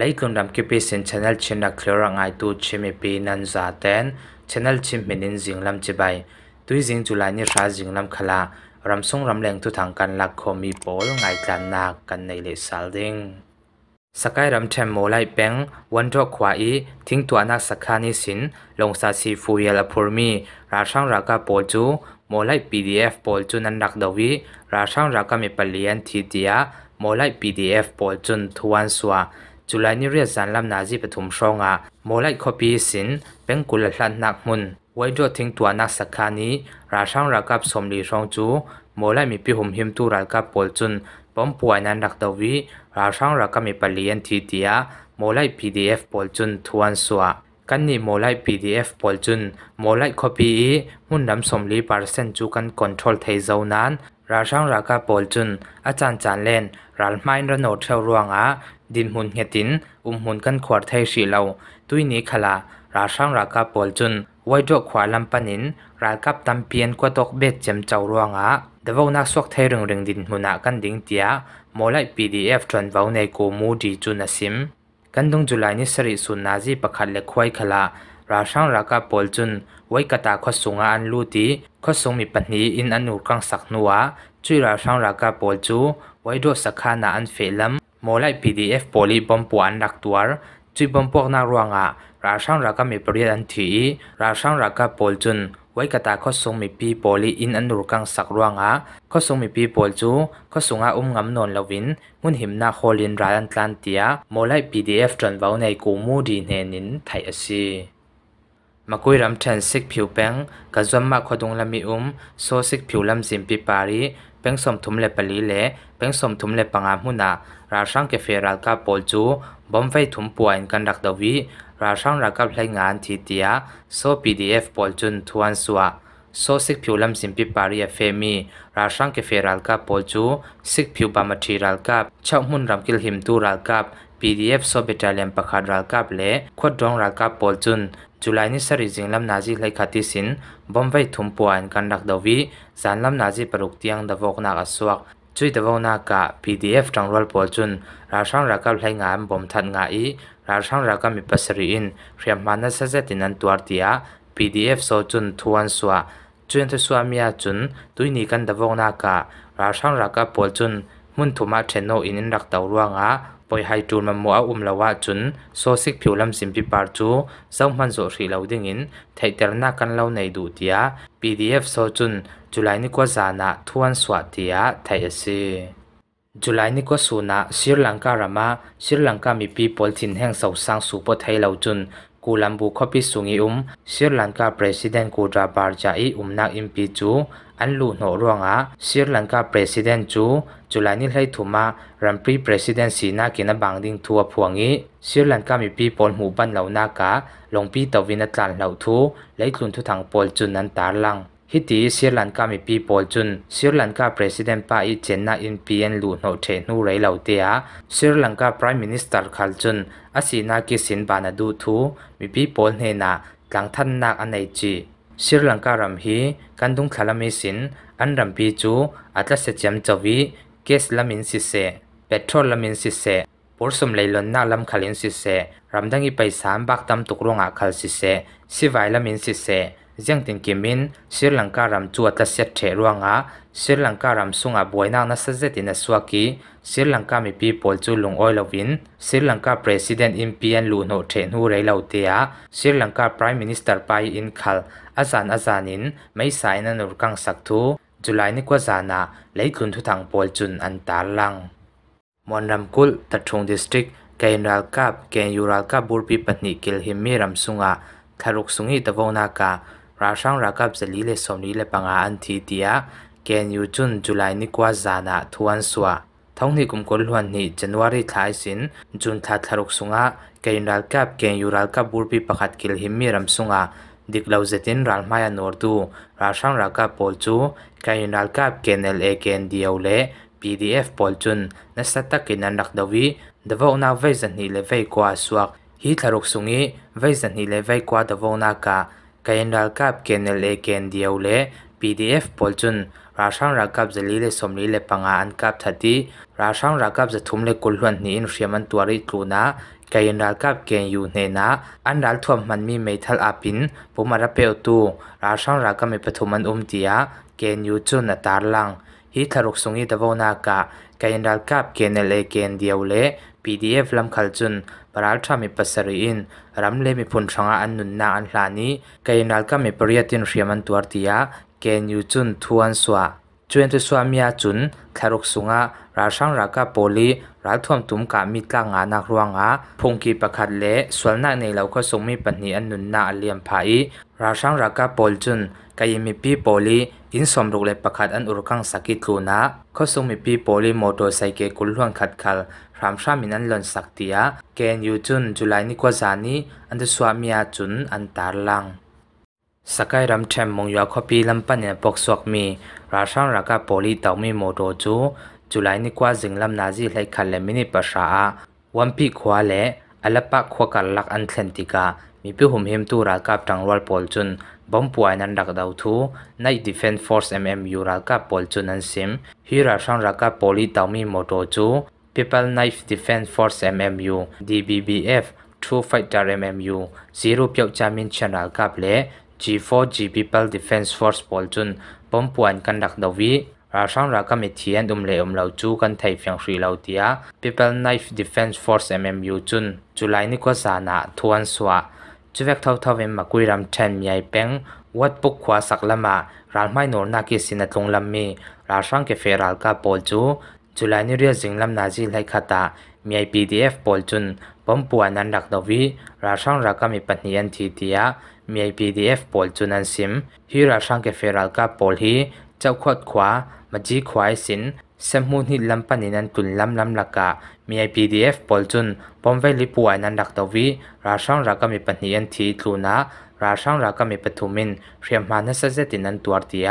ลยคุณดำคิดเป็นช anel ชินนักเรียนรงไอตัวชิมปีนันซาเตนชั้น n e l ชิมเป็นจริงลำจีไปตัวจริงจุลานิ่ยาจริงลำขลารำซุ่งรำแรงทุกทางกันลักขมีโปลงไอกันนากกันในเลสซัลดิงสกายรำแทมโมไลเป็งวันจอกควายทิ้งตัวนักสักการณ์นิสินลงซาซีฟูเยลพูรมีราช่งรากาโปจูโมไลพีดีเอฟโปจูนันรักดวีราช่งรากามีปลียนทีเดียโมไลพีดีเอฟโปจุนทวันสวาจุลัยนิเรียสันลำนาจีปฐุมชองอาโมไลคอปีสินเป็นกุลลันนักมุนไว้ดูทิ้งตัวนักสักานี้ ราช่างรักับสมลีชองจูโมไลมีพิหุมหิมตูรักับปอลจุน ป้อมป่วยนันรักตวีราช่างรักับมีปลียนทีเดียโมไลพีดีเอฟปอลจุนทวนสัวกันนี่โมไลพีดีเอฟปอลจุนโมไลคอปีมุ่นนำสมลีปาร์เซนจูกันคอนโทรลไทยเจ้านั้นราช่างรักับปอลจุน อาจารย์จานเลนรัลไมน์รโนเทลรวงอาดินหุ่นเหติน อุ้มหุ่นกันขวดไทยสีเหลาตุยนี้ขลา ราช่างรากาปอลจุนไว้ดกขวาลำปนินรากับตำเพียนกว่าตกเบ็ดเจมเจ้าร่วงอ่ะเดวนักสวกไทยเรื่องเรื่องดินหุ่นากันดิ่งเตียมอไลพีดีเอฟจนเว้าในโกมูดีจุนนสิมกันดงจุลัยนิสริสุนนาจีประคัดเล็กคว้ขลาราช่างรากาปอลจุนไว้กตาขสุงอันลู่ดีขสุงมีปัญหาอินอนนุกังสักนัวจุยราช่างรากาปอลจู ไว้ดอกสักขานาอันเฟลัมมลไอพีดีเอฟโพลีบอมปวนดักตัวจุบอมปวกนารวงอะราช่างรักมีปริยันทีราช่างรักโพลจุนไว้กรตาก็ส่งมีพีโพลีอินอันรุกังสักรวงอ่ะก็สงมีพีโพลจูก็ส่งอาอุ้มงำนนลวิน มุ่นหิมนาโคลินรายันตันเตียมลไอพีดีเอฟจนว่าวในกูมูดีเนนินไทยสีมาคุยรำเชนสิกผิวแป้งกระจมมาขอดงลำมีอุ้มโซสิกผิวลำซิมปีปารีแป้งสมทุมเลปลีเลแป้งสมทุมเลปังอาหุนาราช่างเกเฟรัลกาโปลจู บอมไฟถุมป่วยกันดักดวี ราช่างรักกับรงานทีเตียโซพีดีเอฟโปลจุนทวนสัวโซสิกผิวลำสิมปิปารีเฟมี ราช่างเกเฟรัลกาโปลจู สิกผิวบามาทีรัลกาเช่ามุนรำกิลหิมตูรัลกาเอฟโซเบตาเลียมปะคาดรัลกาเล่ขวดดองรัลกาโปลจุนจุลัยนิสริจิงลำนาจิไลคัติสิน บอมไฟถุมป่วยกันดักดวีสานลำนาจิปรุกเตียงดวกนักอสวก chui dawaw na ka pdf download pawl chun rarhang rakap hlai nga am bom that nga i rarhang rakam mi pasari in hriam mana sa zetin an tuar tia pdf so chun thuan suwa chuan thu suamia chun tuini kan dawaw na ka rarhang rakap pawl chun mun thuma theno in in rak taw ruanga poi hai tur ma mo a um lawa chun so sik phiu lam sim pi par chu zau man zo hri lo ding in thei ter na kan lo nei du tia pdf so chun จุลัยนิกวาจานะทวนสวัสดียไทยเสจุลัยนิกวสุนะสิรลังการามาสิรลังกามีปีปอลทินแห่งเสาสังสุปไทยเหล่าจุนกูลับุคพิสุงิอุมสิรลังกาประธานกูราบาร์จายอุมนักอิมพีจูอันลุโนรวงอาสิรลังกาประธานจูจุลัยนิให้ถุมารัมปีประธานสีนากินบังดิงทัวพวงีสิรลังกามีปีปอลหูบันเหล่านากาลงปีตวินาจันเหล่าทูและลุนทุทังปอลจุนนันตาลังฮิตีเสียลันกามีปีโปลจุนเสียลันกาประธานป้าอิเจนนาอินพีเอ็นลูโนเทนูไรล่าเตียเสียลันกาพรีมินิสเตอร์ขัลจุนอาศีนากิสินบานาดูทูมีปีโปลเฮนาหลังท่านนักอันไอจีเสียลันการมฮีกันดุงคขลามิสินอันรำปีจูอัตลเสจมจวีเกสลามินสิเซเปโตรลามินสิเซปุลสมเลยลนนาลำาลินสิเซรำดังอีไปสามบักตมตุกรงอาคาลสิเซซิไวลามินสิเซ zeng tin kimin sri lanka ram chu atla set the ruanga sri lanka ram sunga boina na sa zetin aswaki sri lanka mi pol chu lung oi lovin sri lanka president in pn lu no the nu rei lo te a sri lanka prime minister pai in khal azan azanin mai sai na nur kang sak thu july ni kwa zana leithun thu thang pol chun an tar lang monramkul tathung district kainral kap kain yural ka burpi patni kil himmi ram sunga tharuk sungi tavona ka ราช่างรักับสลีเลสมรีเลปังอาอันทีเตียเกณฑ์ยูจุนจุลัยนิกว่าจานะทวนสวาท้องที่กุมกลหวนนี้จันวารีทายสินจุนทัดทารุกสุงะเกนรัลกับเกนยูรัลกับบูรพีประคัดกิลหิมมีรำสุงะดิกลาวเซตินรัลมายานอร์ดูราช่างรักับปอลจูเกนรัลกับเกนเอลเอเกนเดียวเล่ PDF ปอลจุนนัสตักกินันรักดวีดวอนาเวสันนี้เลเวกว่าสวกฮีทารุกสุงีเวสันนี้เลเวกว่าดวอนากากายนรักกับเกนเลเกนเดียวเล่ PDF ปอลจุน ราชังรักกับเจลีเลสมลีเลปังอาอันกับทัดดีราชังรักกับจะทุมเลกุลวันนี้อินเชียมันตัวริตรูนะกายนรักกับเกนยูเนนะอันรักทวมมันมีเมทัลอาปินปุมารับเปียวตูราชังรักกับมีปฐมันอุ้มเดียเกนยูจุนตาลังฮิตลุกสุงีตะวนากะกายนรักกับเกนเลเกนเดียวเล่ PDF lamkhal chun paral tha mi pasariin ramle mi phun thanga an nun na an hlani kainal ka mi pariatin hriam an tuar tia ya. chun thuan swa จวนตัวสวามีจุนคารุกสุงะราชังรากาโปลีรัฐวมตุมกามิตลางานักรวงอาพงกีประคัดเละสวนนาในเ่าก็ทรงมีปัญหาอันนุนนาเลียมพายราชังรากาโปลจุนกายมีปีโปลีอินสมรุกเลประคัดอันอุรกังสกิตลูนะก็ทรงมีปีโปลีมอเตไซเกกุลหวงขัดขัลพรามชามินันหลอนสักเตียเกนยูจุนจุลัยนิกวาจานีอันตสวามีจุนอันตารลัง sakai ram them mong yua khopi lampa ne pok sok mi ra sang ra ka poli taw mi mo do chu julai ni kwa jing lam na ji lai khal le mi ni pa sha a wan pi khwa le alapa khwa ka lak an thlen ti ka mi pi hum hem tu ra ka tang wal pol chun bom puai nan dak dau thu nai defense force mmu ra ka pol chun an sim hi ra sang ra ka poli taw mi mo do chu people knife defense force mmu dbbf 2 fighter mmu zero pyauk chamin channel ka ple G4G People Defense Force ปอลจุนปมป่วนกันดักดวีราช่างรักมิเทียนดุมเลอมเหล่าจูกันไทยฟียงฟรีเหล่าเตีย People Knife Defense Force MMU จุนจุลัยนี่ก็สานะทวนสวะจุเวกเท่าเท่าเวมากุยรำเทนใหญ่เป้งวัดปุกขวาสักละมาร้านไม่หนนนากิสินัดลงลำมีราช่างเกเฟรัลกาปอลจูจุลัยนี่เรียกสิงลำนาจีไลคาตามีไอพีดีเอฟปอลจุนปมป่วนนันดักดวีราช่างรักมิปัญญาทีเตียมี PDF ปอลจุนันซิมฮีราชังเกฟิรัลกาปอลฮีเจ้าขวดขวามาจีควายสินสมุนิลัมปันินันตุนลัมลัมลักกะ มี PDF ปอลจุนปอมเวลิปวยนันดักตวีราชังรักมีปัญญาทีทูนาราชังรักมีปทุมินเรียมมานัสเซตินันตัวเตีย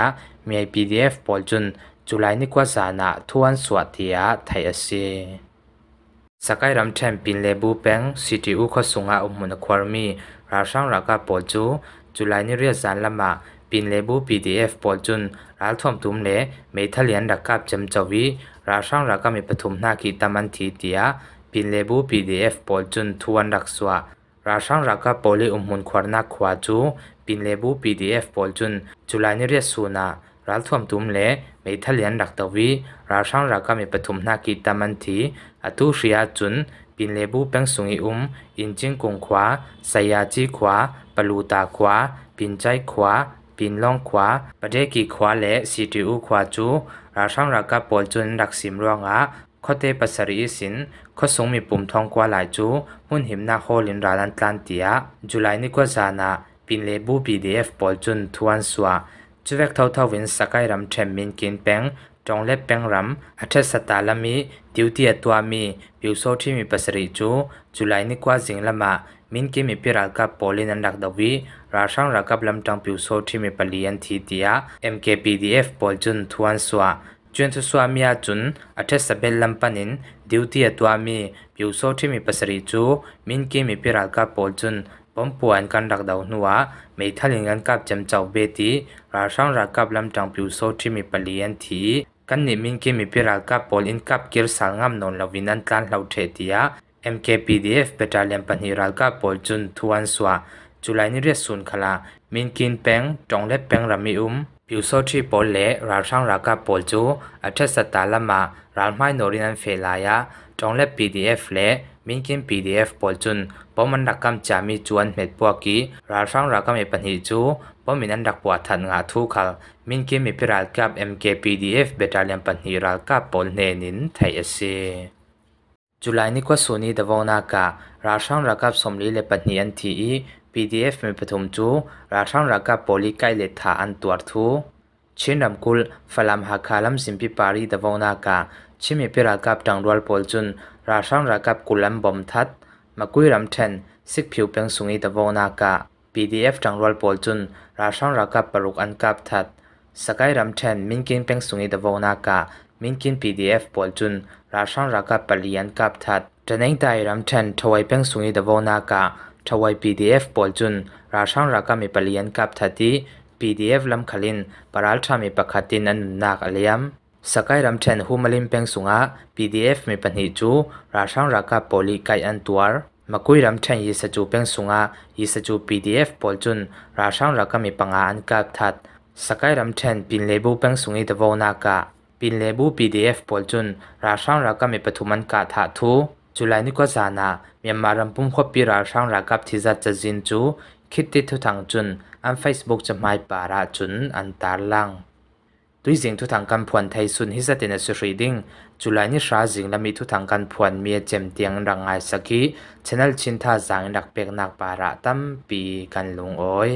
มี PDF ปอลจุน จุลัยนิกวาสานาทวนสวัสดียไทยเอซี sakai ramthem pinlebu peng city u kho sunga umuna khwarmi rasang raka polchu julai ni ria zan lama pinlebu pdf polchun ralthom tumle meithalian rakap chamchawi rasang raka mi pathum na ki taman thi tia pinlebu pdf polchun thuan rakswa rasang raka poli umun khwarna khwa chu pinlebu pdf polchun julai ni ria suna รัลท่วมตุ้มเละมีทะเลียนหลักตวีราช่างรากก็มีปฐุมนาคีตามันทีอตุเสียจุนปินเลบูเป็นสุงิอุมอินจิงกงขวาไซยาจีขวาปลูตาขวาปินใจขวาปินล่องขวาประเดกีขวาและสีติอุขวาจูราช่างรากก็ปอลจุนหลักสิมรองอาข้อเตปัสรีสินข้อสงมีปุ่มทองกว่าหลายจูมุ่นหิมนาโคลินราลันตันเตียจุลไยนี่กวจานาปินเลบูบีดีเอฟปอลจุนทวนสวา chu vek thau thau win sakai ram them min kin peng tong le peng ram athe sata lami duty atwa mi pyu so thi mi pasari chu july ni kwa jing lama min ke mi piral ka polin an dak dawi ra sang ra kap lam tang pyu so thi mi pali an thi tia mkpdf pol chun thuan swa chun thu swa mi a chun athe sabel lam panin duty atwa mi pyu so thi mi pasari chu min ke mi piral ka pol chun pompuan kan rak dau nuwa mei thalin kan kap cham chau be ti ra sang ra kap lam tang piu so thi mi pali an thi kan ni min ke mi pira ka pol in kap kir sal ngam non lovin an tlan hlau the tia MKPDF battalion panhiral ka pol chun thuan swa chulai ni re sun khala min kin peng tong le peng rami um ผิวโซทีปอลเล่ราช่างรากาปอลจู อัจฉริตาลมาร้าไม่นอรินันเฟลายะจงเลพ PDF เล่มินกิน PDF ปอลจุนปอมันรักกำจามีจวนเม็ดปวกีราช่างรากามีปันหิจูปอมินันรักปววทันงาทุกัลมินกินมีพิรัลกับ MK PDF เบตาเลียนปันหิรัลกับปอลเนนินไทยเอซีจุลายนี้ก็สุนีเดวอนากา ราชังรักับสมรีเลปนิอันทีพีดีเอฟมีปฐมจูราชังรักับโปลิกไกเลธาอันตัวทูเช่นรำคุลฟลัมฮักคาลัมซิมพิปารีเดวอนากาชิมิพิรักับดังรัลปอลจุนราชังรักับกุลัมบอมทัดมาคุยรำเทนสิกผิวเปียงสุนีเดวอนากาีีดเอฟจังรวลปอลจุนราชังรักับปลุกอันกับทัดสกายรำเทนมินกินเปยงสุนีเดวอนากา minkin pdf polchun rasang raka palian kap that training dairam than thawai peng sungi dawona ka thawai pdf polchun rasang raka mi palian kap thati pdf lam khalin paral tha mi pakhatin an nak aliam sakai ram than humalim peng sunga pdf mi pani chu rasang raka poli kai an tuar makui ram than yi sa chu peng sunga yi sa chu pdf polchun rasang raka mi panga an kap that sakai ram than pin lebu peng sungi dawona ka ปินเลบูปีดีเอฟปอลจุน ราช่างรักมีปฐุมันกาถาทูจุลายนิกวจานาเมียนมารัมปุ่มขบีราช่างรักับทีจัดจะจินจูคิดติดทุทังจุน อันเฟซบุ๊กจะไม่ปาราจุนอันตาลังด้วยสิ่งทุทังกันพวนไทยสุนฮิสตินสุรีดิ้งจุลายนิชาสิงและมีทุทังกันพวนเมียเจมเตียงรังไงสกีชแนลชินท่าสังนักเปียกนักปาราตั้มปีกันลงโอ้ย